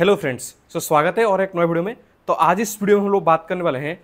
hello friends so स्वागत है और एक नए वीडियो में तो आज इस वीडियो में हम लोग बात करने वाले हैं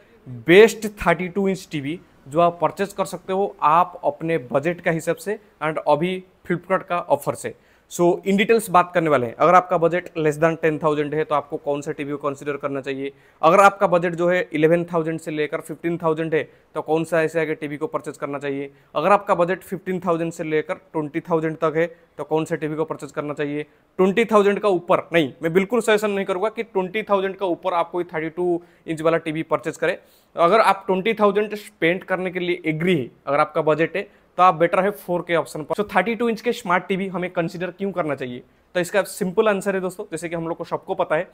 बेस्ट 32 इंच टीवी जो आप परचेज कर सकते हो आप अपने बजट का हिसाब से एंड अभी फ्लिपकार्ट का ऑफर से सो इन डिटेल्स बात करने वाले हैं अगर आपका budget less than ten thousand है तो आपको कौन सा टीवी कंसिडर करना चाहिए अगर आपका बजट जो है इलेवन थाउजेंड से लेकर फिफ्टीन थाउजेंड है तो कौन सा ऐसे आगे टीवी को परचेज करना चाहिए अगर आपका बजट फिफ्टीन थाउजेंड से लेकर ट्वेंटी थाउजेंड तक है तो कौन सा टीवी को परचेज करना चाहिए ट्वेंटी थाउजेंड का ऊपर नहीं मैं बिल्कुल सजेशन नहीं करूँगा कि ट्वेंटी थाउजेंड का ऊपर आप कोई थर्टी टू इंच वाला टीवी परचेज करें अगर आप ट्वेंटी थाउजेंड स्पेंड करने के लिए एग्री है अगर आपका बजट है तो आप बेटर है फोर के ऑप्शन पर सो थर्टी टू इंच के स्मार्ट टीवी हमें कंसिडर क्यों करना चाहिए तो इसका सिंपल आंसर है दोस्तों जैसे कि हम लोग को सबको पता है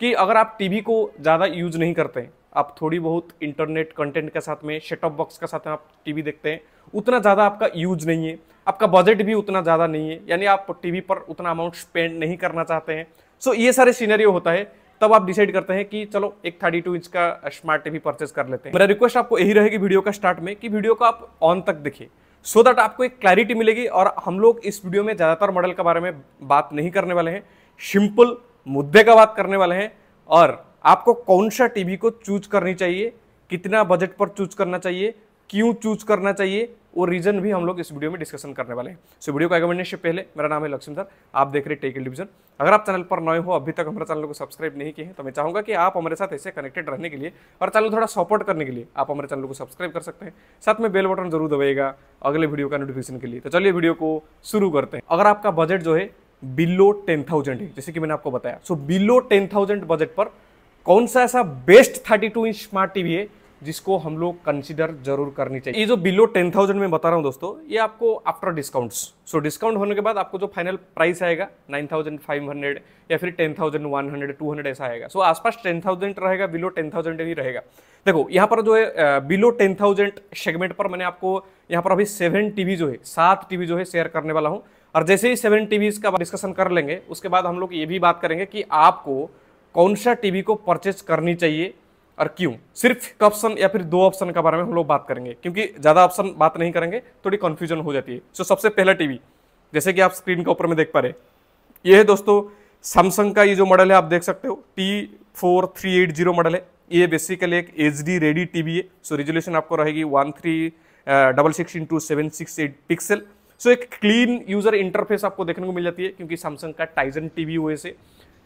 कि अगर आप टीवी को ज़्यादा यूज नहीं करते हैं आप थोड़ी बहुत इंटरनेट कंटेंट के साथ में सेटअप बॉक्स के साथ में आप टीवी देखते हैं उतना ज़्यादा आपका यूज नहीं है आपका बजट भी उतना ज़्यादा नहीं है यानी आप टीवी पर उतना अमाउंट स्पेंड नहीं करना चाहते हैं सो ये सारे सीनरियो होता है तब आप डिसाइड करते हैं कि चलो एक थर्टी टू इंच का स्मार्ट टीवी परचेज कर लेते हैं मेरा रिक्वेस्ट आपको यही रहेगी वीडियो का स्टार्ट में कि वीडियो को आप ऑन तक देखें सो so दैट आपको एक क्लैरिटी मिलेगी और हम लोग इस वीडियो में ज़्यादातर मॉडल के बारे में बात नहीं करने वाले हैं सिंपल मुद्दे का बात करने वाले हैं और आपको कौन सा टीवी को चूज करनी चाहिए कितना बजट पर चूज करना चाहिए क्यों चूज करना चाहिए वो रीजन भी हम लोग इस वीडियो में डिस्कशन करने वाले हैं सो वीडियो को आगे बढ़ने से पहले मेरा नाम है लक्ष्मीधर आप देख रहे हैं टेक डिवीजन अगर आप चैनल पर नए हो अभी तक हमारे चैनल को सब्सक्राइब नहीं किए हैं तो मैं चाहूंगा कि आप हमारे साथ ऐसे कनेक्टेड रहने के लिए और चैनल थोड़ा सपोर्ट करने के लिए आप हमारे चैनल को सब्सक्राइब कर सकते हैं साथ में बेल बटन जरूर दबाएगा अगले वीडियो का नोटिफिकेशन के लिए तो चलिए वीडियो को शुरू करते हैं अगर आपका बजट जो है बिलो टेन थाउजेंड है जैसे कि मैंने आपको बताया so below ten thousand budget पर कौन सा ऐसा best thirty two inch smart TV है जिसको हम लोग कंसिडर जरूर करनी चाहिए ये जो बिलो टेन थाउजेंड में बता रहा हूँ दोस्तों ये आपको आफ्टर डिस्काउंट्स सो डिस्काउंट होने के बाद आपको जो फाइनल प्राइस आएगा नाइन थाउजेंड फाइव हंड्रेड या फिर ten thousand one hundred two hundred ऐसा आएगा सो so, आसपास टेन थाउजेंड रहेगा बिलो टेन थाउजेंड ही रहेगा देखो यहाँ पर जो है बिलो टेन थाउजेंड सेगमेंट पर मैंने आपको यहाँ पर अभी सेवन टीवी जो है सात टीवी जो है शेयर करने वाला हूँ और जैसे ही सेवन टीवीज का डिस्कशन कर लेंगे उसके बाद हम लोग ये भी बात करेंगे कि आपको कौन सा टीवी को परचेज करनी चाहिए और क्यों सिर्फ एक ऑप्शन या फिर दो ऑप्शन के बारे में हम लोग बात करेंगे क्योंकि ज़्यादा ऑप्शन बात नहीं करेंगे थोड़ी कन्फ्यूजन हो जाती है सो so, सबसे पहला टीवी जैसे कि आप स्क्रीन के ऊपर में देख पा रहे ये है दोस्तों सैमसंग का ये जो मॉडल है आप देख सकते हो T four three eight zero model है ये बेसिकली एक H D ready T V है सो so, रेजोल्यूशन आपको रहेगी one three double six into seven six eight pixel so एक क्लीन यूजर इंटरफेस आपको देखने को मिल जाती है क्योंकि सैमसंग का टाइजन टी वी हुए से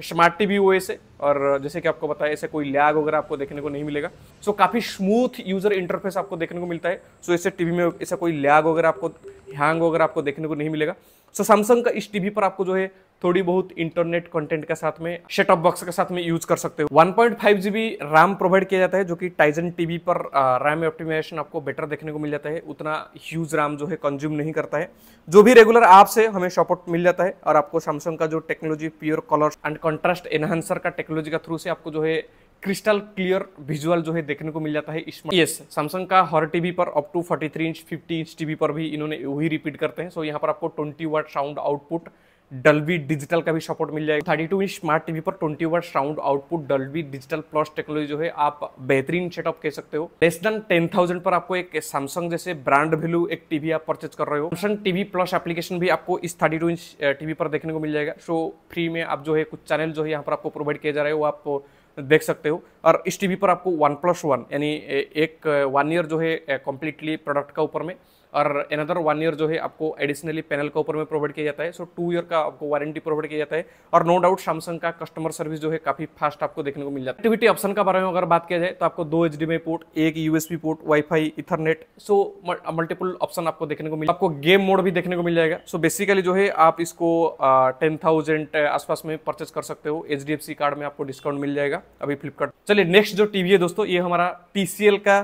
स्मार्ट टी वी ऐसे और जैसे कि आपको बताया ऐसे कोई लैग वगैरह आपको देखने को नहीं मिलेगा सो काफ़ी स्मूथ यूज़र इंटरफेस आपको देखने को मिलता है सो ऐसे टीवी में ऐसा कोई लैग वगैरह आपको हैंग वगैरह आपको देखने को नहीं मिलेगा सो so, सैमसंग का इस टीवी पर आपको जो है थोड़ी बहुत इंटरनेट कंटेंट के साथ में सेटअप बॉक्स के साथ में यूज कर सकते हो 1.5 पॉइंट रैम प्रोवाइड किया जाता है जो कि टाइजन टीवी पर रैम ऑप्टिमाइजेशन आपको बेटर देखने को मिल जाता है उतना ह्यूज रैम जो है कंज्यूम नहीं करता है जो भी रेगुलर ऐप्स है हमें सपोर्ट मिल जाता है और आपको सैमसंग का जो technology pure colour and contrast enhancer का टेक्नोलॉजी का थ्रू से आपको जो है क्रिस्टल क्लियर विजुअल जो है देखने को मिल जाता है इसमें यस सैमसंग का हर टीवी पर up to 43 inch 50 inch TV पर भी इन्होंने वही रिपीट करते हैं सो so, यहाँ पर आपको 20 watt sound output Dolby digital का भी सपोर्ट मिल जाएगा thirty two inch smart TV पर twenty watt sound output Dolby digital plus technology जो है आप बेहतरीन सेटअप कह सकते हो लेस देन टेन थाउजेंड पर आपको एक सैमसंग जैसे ब्रांड वैल्यू एक टीवी आप परचेज कर रहे हो सैमसंग टीवी प्लस एप्लीकेशन भी आपको इस थर्टी टू इंच टीवी पर देखने को मिल जाएगा सो फ्री में आप जो है कुछ चैनल जो है यहाँ पर आपको प्रोवाइड किया जा रहा है वो आप देख सकते हो और इस टीवी पर आपको वन प्लस वन यानी एक वन uh, ईयर जो है कम्प्लीटली uh, प्रोडक्ट का ऊपर में और अनदर वन ईयर जो है आपको एडिशनली पैनल का ऊपर में प्रोवाइड किया जाता है सो टू ईयर का आपको वारंटी प्रोवाइड किया जाता है और नो डाउट सैमसंग का कस्टमर सर्विस जो है काफी फास्ट आपको देखने को मिल जाता है एक्टिविटी ऑप्शन का बारे में अगर बात किया जाए तो आपको दो एच पोर्ट एक USB port wifi ethernet so multiple option आपको देखने को मिल आपको गेम मोड भी देखने को मिल जाएगा सो so, बेसिकली जो है आप इसको टेन uh, थाउजेंड आसपास में परचेज कर सकते हो एच कार्ड में आपको डिस्काउंट मिल जाएगा अभी फ्लिपकार्ट चलिए नेक्स्ट जो टीवी है दोस्तों ये हमारा टी का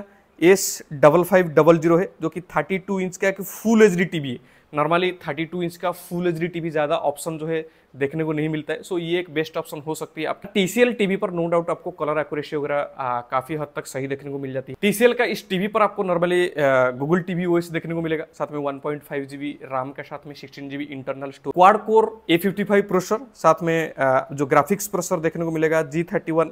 S double five double zero है जो कि 32 इंच का एक फुल एच डी टीवी है नॉर्मली 32 इंच का फुल एच डी टीवी ज़्यादा ऑप्शन जो है देखने को नहीं मिलता है सो ये एक बेस्ट ऑप्शन हो सकती है आपका टीसीएल टीवी पर नो डाउट आपको कलर एक्यूरेसी वगैरह काफ़ी हद तक सही देखने को मिल जाती है टीसीएल का इस टीवी पर आपको नॉर्मली गूगल टीवी ओएस देखने को मिलेगा साथ में 1.5 जीबी रैम के साथ में sixteen GB internal store quad core A fifty processor साथ में जो ग्राफिक्स प्रोसेसर देखने को मिलेगा जी थर्टी वन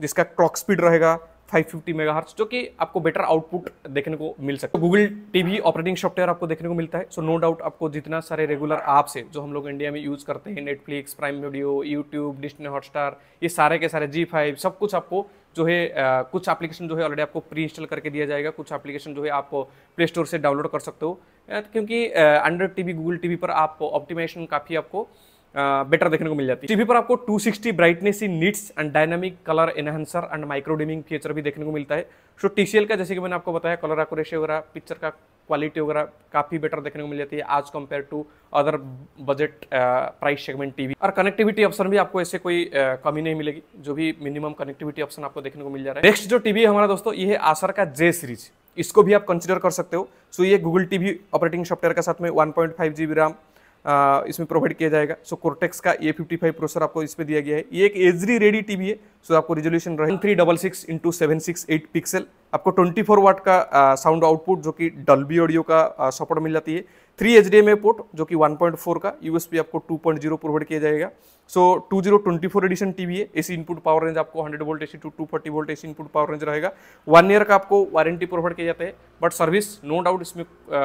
जिसका क्लॉक स्पीड रहेगा 550 फिफ्टी जो कि आपको बेटर आउटपुट देखने को मिल सकता है गूगल टीवी ऑपरेटिंग सॉफ्टवेयर आपको देखने को मिलता है सो नो डाउट आपको जितना सारे रेगुलर ऐप्स है जो हम लोग इंडिया में यूज़ करते हैं Netflix Prime Video YouTube Disney Hotstar ये सारे के सारे जी फाइव सब कुछ आपको जो है आ, कुछ एप्लीकेशन जो है ऑलरेडी आपको प्री इंस्टॉल करके दिया जाएगा कुछ एप्लीकेशन जो है आप प्ले स्टोर से डाउनलोड कर सकते हो क्योंकि अंडर टीवी गूगल टीवी पर आप ऑप्टिमाइजेशन काफ़ी आपको बेटर देखने को मिल जाती है टीवी पर आपको 260 brightness in nits and dynamic colour enhancer and microdimming feature भी देखने को मिलता है सो टी का जैसे कि मैंने आपको बताया कलर एक्यूरेसी वगैरह पिक्चर का क्वालिटी वगैरह काफ़ी बेटर देखने को मिल जाती है as compared to other budget price segment TV और कनेक्टिविटी ऑप्शन भी आपको ऐसे कोई कमी नहीं मिलेगी जो भी मिनिमम कनेक्टिविटी ऑप्शन आपको देखने को मिल जा रहा है नेक्स्ट जो टीवी है हमारा दोस्तों ये है आसर का जे सीरीज इसको भी आप कंसिडर कर सकते हो सो ये गूगल टीवी ऑपरेटिंग सॉफ्टवेयर के साथ में one point five G B RAM इसमें प्रोवाइड किया जाएगा सो कोर्टेक्स का ए फिफ्टी फाइव प्रोसेसर आपको इसमें दिया गया है ये एक एजरी रेडी टीवी है सो आपको रिजोल्यूशन रहेगा three double six into seven six eight pixel आपको ट्वेंटी फोर वाट का साउंड आउटपुट जो कि डल्बी ऑडियो का सपोर्ट मिल जाती है three H D M A port जो कि वन पॉइंट फोर का यू एस पी आपको टू पॉइंट जीरो प्रोवाइड किया जाएगा so two zero twenty four edition TV है एसी इनपुट पावर रेंज आपको hundred volt A C to two forty volt AC input power range रहेगा one year का आपको warranty provide किया जाता है बट सर्विस नो डाउट इसमें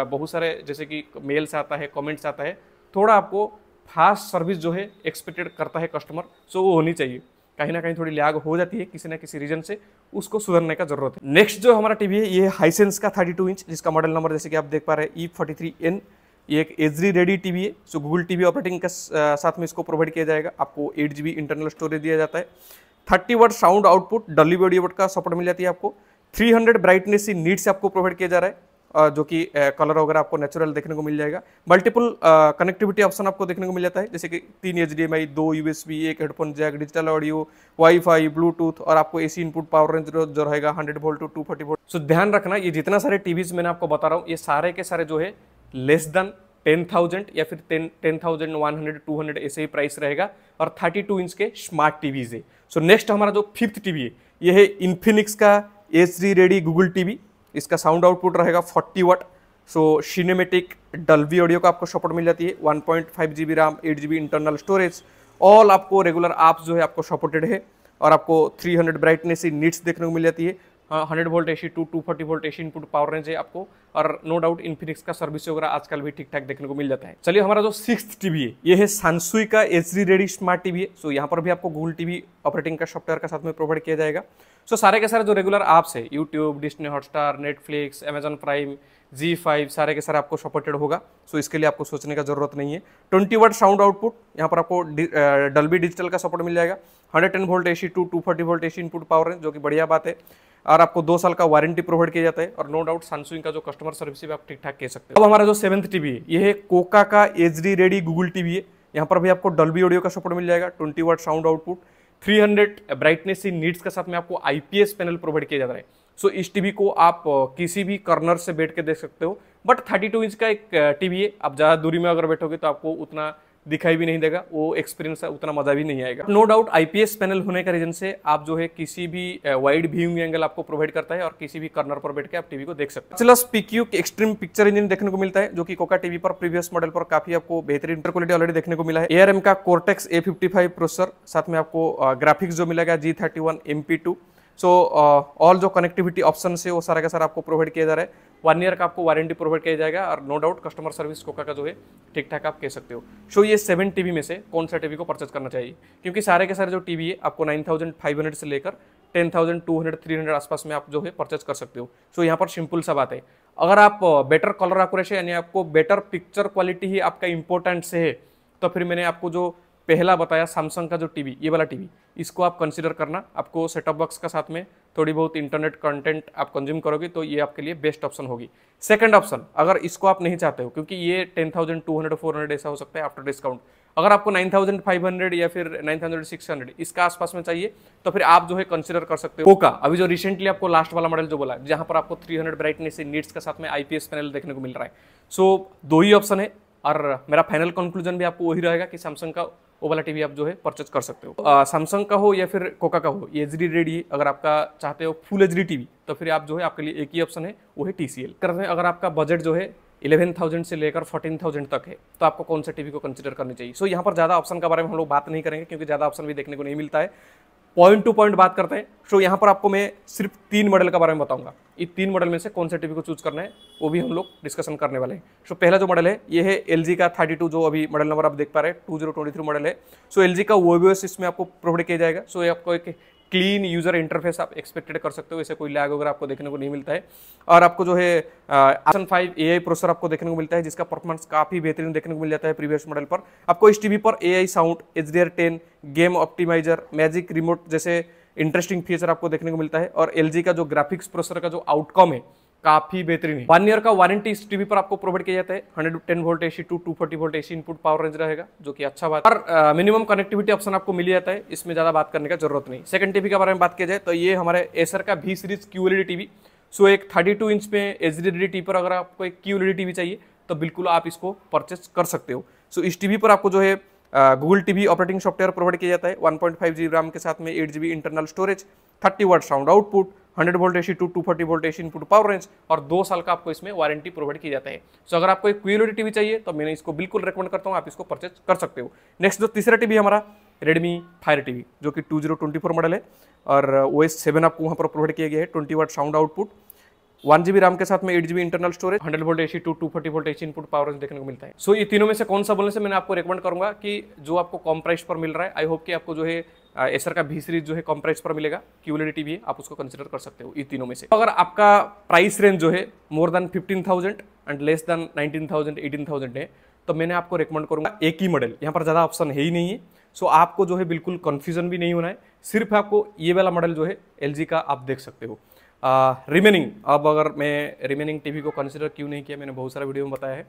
बहुत सारे जैसे कि मेल्स आता है कॉमेंट्स आता है थोड़ा आपको फास्ट सर्विस जो है एक्सपेक्टेड करता है कस्टमर सो वो होनी चाहिए कहीं ना कहीं थोड़ी लैग हो जाती है किसी ना किसी रीजन से उसको सुधरने का जरूरत है नेक्स्ट जो हमारा टीवी है ये हाईसेंस का 32 इंच जिसका मॉडल नंबर जैसे कि आप देख पा रहे हैं ई फोर्टी थ्री एन ये एक एजरी रेडी टीवी है सो गूगल टीवी ऑपरेटिंग के साथ में इसको प्रोवाइड किया जाएगा आपको एट जी इंटरनल स्टोरेज दिया जाता है thirty watt sound output W audio का सपोर्ट मिल जाती है आपको हंड्रेड ब्राइटनेस नीड्स नीड से आपको प्रोवाइड किया जा रहा है जो कि कलर वगैरह आपको नेचुरल देखने को मिल जाएगा मल्टीपल कनेक्टिविटी ऑप्शन आपको देखने को मिल जाता है जैसे कि तीन एच डी एम आई दो यू एस बी एक headphone jack digital audio wifi bluetooth और आपको A C input power range जो रहेगा hundred volt to two forty volt so ध्यान रखना ये जितना सारे टीवीज मैंने आपको बता रहा हूँ ये सारे के सारे जो है लेस देन टेन थाउजेंड या फिर ten ten thousand one hundred two hundred ऐसे ही प्राइस रहेगा और थर्टी टू इंच के स्मार्ट टीवीज है सो नेक्स्ट हमारा जो फिफ्थ टीवी है ये है इन्फिनिक्स का एच रेडी गूगल टीवी इसका साउंड आउटपुट रहेगा 40 watt so cinematic Dolby audio का आपको सपोर्ट मिल जाती है 1.5 point RAM eight internal storage all आपको रेगुलर ऐप्स जो है आपको सपोर्टेड है और आपको 300 ब्राइटनेस नीड्स देखने को मिल जाती है hundred volt A to two forty volt A input power range है आपको और नो डाउट इन्फिनिक्स का सर्विस वगैरह आजकल भी ठीक ठाक देखने को मिल जाता है चलिए हमारा जो सिक्स टीवी है ये है सानसुई का H D ready smart TV है सो यहाँ पर भी आपको गूगल टीवी ऑपरेटिंग का सॉफ्टवेयर का साथ में प्रोवाइड किया जाएगा सो सारे के सारे जो रेगुलर ऐप्स है YouTube Disney Hotstar Netflix Amazon Prime Zee five सारे के सारे आपको सपोर्टेड होगा सो इसके लिए आपको सोचने का जरूरत नहीं है ट्वेंटी वर्ट साउंड आउटपुट यहाँ पर आपको डल्बी डिजिटल का सपोर्ट मिल जाएगा hundred ten volt A C to two forty volt A C input power है जो कि बढ़िया बात है और आपको दो साल का वारंटी प्रोवाइड किया जाता है और नो डाउट सैमसंग का जो कस्टमर सर्विस है आप ठीक ठाक कह सकते हो अब हमारा जो सेवंथ टीवी है ये है कोका का H D ready Google TV है यहाँ पर भी आपको डल्बी ऑडियो का सपोर्ट मिल जाएगा twenty watt sound output three hundred brightness in nits के साथ में आपको आईपीएस पैनल प्रोवाइड किया जा रहा है सो इस टीवी को आप किसी भी कर्नर से बैठ के देख सकते हो बट 32 इंच का एक टीवी है आप ज़्यादा दूरी में अगर बैठोगे तो आपको उतना दिखाई भी नहीं देगा वो एक्सपीरियंस उतना मज़ा भी नहीं आएगा नो डाउट आईपीएस पैनल होने का रीजन से आप जो है किसी भी वाइड व्यूइंग एंगल आपको प्रोवाइड करता है और किसी भी कर्नर पर बैठ के आप टीवी को देख सकते हैं plus PQ extreme picture engine देखने को मिलता है जो कि कोका टीवी पर प्रीवियस मॉडल पर काफी आपको बेहतरीन इंटर क्वालिटी ऑलरेडी देखने को मिला है एआरएम का कोर्टेक्स ए प्रोसेसर साथ में आपको ग्राफिक्स जो मिलेगा G thirty one so all uh, जो कनेक्टिविटी ऑप्शन है वो सारा का सारा आपको प्रोवाइड किया जा रहा है वन ईयर का आपको वारंटी प्रोवाइड किया जाएगा और no doubt customer service Coocaa का जो है ठीक ठाक आप कह सकते हो सो ये सेवन टीवी में से कौन सा टीवी को परचेज करना चाहिए क्योंकि सारे के सारे जो टीवी है आपको नाइन थाउजेंड फाइव हंड्रेड से लेकर ten thousand two hundred three hundred आसपास में आप जो है परचेज कर सकते हो सो यहाँ पर सिंपल सा बात है अगर आप बेटर कलर आकुरेश यानी आपको बेटर पिक्चर क्वालिटी ही आपका इंपॉर्टेंट से है तो फिर मैंने आपको जो पहला बताया सैमसंग का जो टीवी ये वाला टीवी इसको आप कंसिडर करना आपको सेटअप बॉक्स का साथ में थोड़ी बहुत इंटरनेट कंटेंट आप कंज्यूम करोगे तो ये आपके लिए बेस्ट ऑप्शन होगी सेकंड ऑप्शन अगर इसको आप नहीं चाहते हो क्योंकि ये ten thousand two hundred four hundred ऐसा हो सकता है आफ्टर डिस्काउंट अगर आपको नाइन थाउजेंड फाइव हंड्रेड या फिर नाइन थाउजेंड सिक्स हंड्रेड इसका आसपास में चाहिए तो फिर आप जो है कंसिडर कर सकते हो ओका अभी जो रिसेंटली आपको लास्ट वाला मॉडल जो बोला जहाँ पर आपको थ्री हंड्रेड ब्राइटनेस नीड्स के साथ में आईपीएस पैनल देखने को मिल रहा है सो so, दो ही ऑप्शन है और मेरा फाइनल कंक्लूजन भी आपको वही रहेगा कि सैमसंग का वो वाला टीवी आप जो है परचेज कर सकते हो सैमसंग का हो या फिर कोका का हो एच डी रेडी अगर आपका चाहते हो फुल एच डी टीवी तो फिर आप जो है आपके लिए एक ही ऑप्शन है वो है टी सी एल अगर आपका बजट जो है इलेवन थाउजेंड से लेकर फोर्टीन थाउजेंड तक है तो आपको कौन से टीवी को कंसिडर करनी चाहिए सो so, यहाँ पर ज़्यादा ऑप्शन के बारे में हम लोग बात नहीं करेंगे क्योंकि ज़्यादा ऑप्शन भी देखने को नहीं मिलता है पॉइंट टू पॉइंट बात करते हैं सो यहाँ पर आपको मैं सिर्फ तीन मॉडल के बारे में बताऊंगा ये तीन मॉडल में से कौन से टीवी को चूज करना है वो भी हम लोग डिस्कशन करने वाले हैं सो पहला जो मॉडल है ये है एल का 32 जो अभी मॉडल नंबर आप देख पा रहे हैं two zero twenty three model है सो एल का वो इसमें आपको प्रोवाइड किया जाएगा सो ये आपको एक क्लीन यूज़र इंटरफेस आप एक्सपेक्टेड कर सकते हो ऐसे कोई लैग वगैरह आपको देखने को नहीं मिलता है और आपको जो है एसन फाइव ए प्रोसेसर आपको देखने को मिलता है जिसका परफॉर्मेंस काफ़ी बेहतरीन देखने को मिल जाता है प्रीवियस मॉडल पर आपको इस टीवी पर A I sound H D ten game optimizer magic remote जैसे इंटरेस्टिंग फीचर आपको देखने को मिलता है और एल का जो ग्राफिक्स प्रोसेसर का जो आउटकम है काफी बेहतरीन है वन ईयर का वारंटी इस टीवी पर आपको प्रोवाइड किया जाता है hundred ten volt AC to two forty volt AC input power range रहेगा जो कि अच्छा बात और मिनिमम कनेक्टिविटी ऑप्शन आपको मिल जाता है इसमें ज्यादा बात करने का जरूरत नहीं सेकंड टीवी के बारे में बात किया जाए तो ये हमारे एसर का भी सीरीज क्यू टीवी सो एक थर्टी टू इंच में एच डी टीवी पर अगर आपको एक क्यू एल टीवी चाहिए तो बिल्कुल आप इसको परचेस कर सकते हो सो इस टीवी पर आपको जो है Google TV operating software provide किया जाता है 1.5 जी रैम के साथ में 8 GB internal storage 30 watt sound output 100 volt AC to two forty volt AC input power range और दो साल का आपको इसमें वारंटी प्रोवाइड किया जाता है सो so, अगर आपको एक टी टीवी चाहिए तो मैंने इसको बिल्कुल रिकमेंड करता हूँ आप इसको परचेज कर सकते हो नेक्स्ट जो तीसरा टीवी हमारा रेडमी फायर टीवी जो कि टू मॉडल है और ओ एस सेवन आपको वहाँ पर प्रोवाइड किया गया है twenty watt sound output one GB RAM के साथ में eight GB internal storage hundred volt AC to two forty volt AC input power देखने को मिलता है सो so, ये तीनों में से कौन सा बोलने से मैंने आपको रिकमेंड करूंगा कि जो आपको कम प्राइस पर मिल रहा है आई होप कि आपको जो है एसर का भी सीरीज जो है कम प्राइस पर मिलेगा क्यूलिटी टीवी आप उसको कंसिडर कर सकते हो ये तीनों में से तो अगर आपका प्राइस रेंज जो है more than fifteen thousand and less than nineteen thousand eighteen thousand है तो मैंने आपको रिकमेंड करूंगा एक ही मॉडल यहाँ पर ज़्यादा ऑप्शन है ही नहीं है सो आपको जो है बिल्कुल कन्फ्यूजन भी नहीं होना है सिर्फ आपको ये वाला मॉडल जो है एल का आप देख सकते हो रिमेनिंग अब अगर मैं रिमेनिंग टीवी को कंसिडर क्यों नहीं किया मैंने बहुत सारे वीडियो में बताया है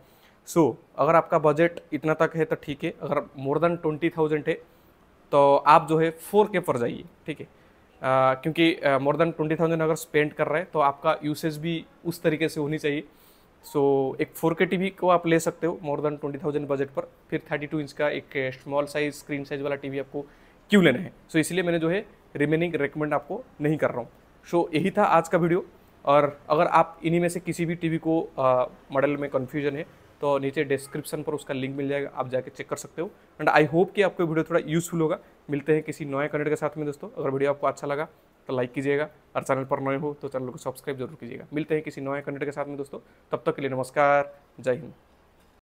सो so, अगर आपका बजट इतना तक है तो ठीक है अगर मोर देन ट्वेंटी थाउजेंड है तो आप जो है फोर के पर जाइए ठीक है क्योंकि मोर देन ट्वेंटी थाउजेंड अगर स्पेंड कर रहे हैं तो आपका यूसेज भी उस तरीके से होनी चाहिए सो so, एक फोर के टी को आप ले सकते हो more than twenty thousand budget पर फिर थर्टी टू इंच का एक स्मॉल साइज स्क्रीन साइज वाला टी आपको क्यों लेना है सो so, इसलिए मैंने जो है रिमेनिंग रिकमेंड आपको नहीं कर रहा हूँ सो यही था आज का वीडियो और अगर आप इन्हीं में से किसी भी टीवी को मॉडल में कन्फ्यूजन है तो नीचे डिस्क्रिप्शन पर उसका लिंक मिल जाएगा आप जाके चेक कर सकते हो एंड आई होप कि आपको वीडियो थोड़ा यूजफुल होगा मिलते हैं किसी नए कंटेंट के साथ में दोस्तों अगर वीडियो आपको अच्छा लगा तो लाइक कीजिएगा और चैनल पर नए हो तो चैनल को सब्सक्राइब जरूर कीजिएगा मिलते हैं किसी नए कंटेंट के साथ में दोस्तों तब तक के लिए नमस्कार जय हिंद